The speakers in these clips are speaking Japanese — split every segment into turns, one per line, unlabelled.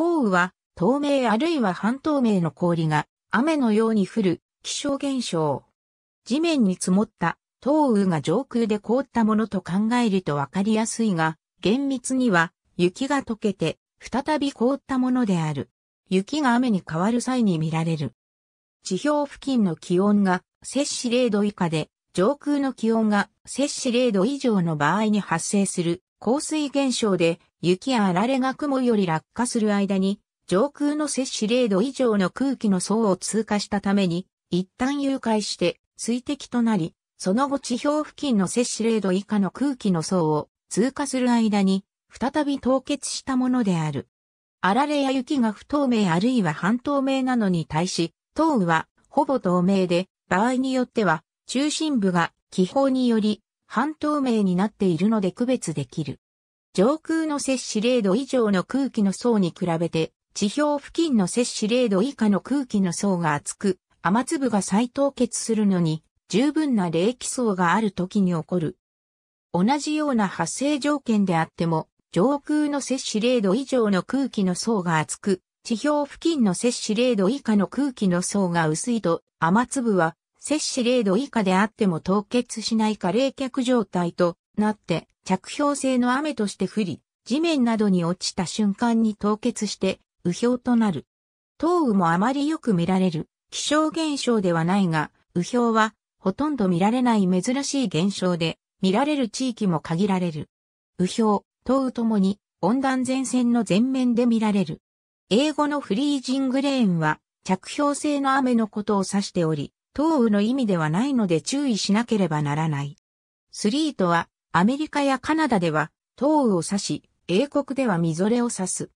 東雨は透明あるいは半透明の氷が雨のように降る気象現象。地面に積もった東雨が上空で凍ったものと考えるとわかりやすいが、厳密には雪が溶けて再び凍ったものである。雪が雨に変わる際に見られる。地表付近の気温が摂氏0度以下で、上空の気温が摂氏0度以上の場合に発生する降水現象で雪やあられが雲より落下する間に上空の摂氏0度以上の空気の層を通過したために一旦融解して水滴となり、その後地表付近の摂氏0度以下の空気の層を通過する間に再び凍結したものである。あられや雪が不透明あるいは半透明なのに対し、東雨はほぼ透明で、場合によっては中心部が気泡により半透明になっているので区別できる。上空の摂氏0度以上の空気の層に比べて、地表付近の摂氏0度以下の空気の層が厚く、雨粒が再凍結するのに、十分な冷気層がある時に起こる。同じような発生条件であっても、上空の摂氏0度以上の空気の層が厚く、地表付近の摂氏0度以下の空気の層が薄いと、雨粒は摂氏0度以下であっても凍結しないか冷却状態となって着氷性の雨として降り、地面などに落ちた瞬間に凍結して雨氷となる。東雨もあまりよく見られる気象現象ではないが、雨氷はほとんど見られない珍しい現象で、見られる地域も限られる。雨氷、東雨ともに温暖前線の前面で見られる。英語のフリージングレーンは着氷性の雨のことを指しており、東雨の意味ではないので注意しなければならない。スリーとは、アメリカやカナダでは、東雨を指し、英国ではみぞれを指す。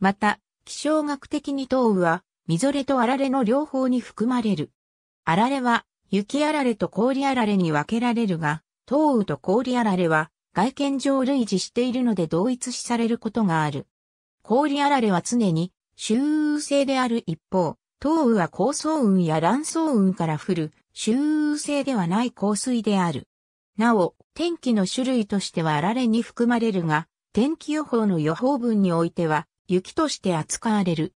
また、気象学的に東雨は、みぞれとあられの両方に含まれる。あられは、雪あられと氷あられに分けられるが、東雨と氷あられは、外見上類似しているので同一視されることがある。氷あられは常に、周遊性である一方、糖雨は高層雲や乱層雲から降る、周雨性ではない降水である。なお、天気の種類としてはあられに含まれるが、天気予報の予報文においては、雪として扱われる。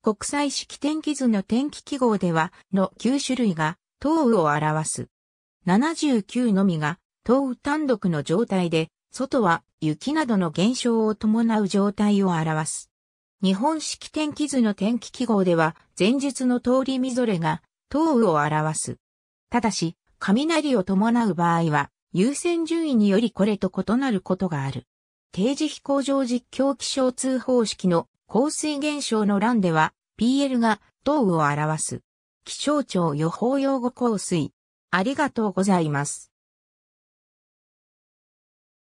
国際式天気図の天気記号では、の9種類が、糖雨を表す。79のみが、糖雨単独の状態で、外は雪などの現象を伴う状態を表す。日本式天気図の天気記号では、前述の通りみぞれが、東雨を表す。ただし、雷を伴う場合は、優先順位によりこれと異なることがある。定時飛行場実況気象通報式の降水現象の欄では、PL が東雨を表す。気象庁予報用語降水。ありがとうございます。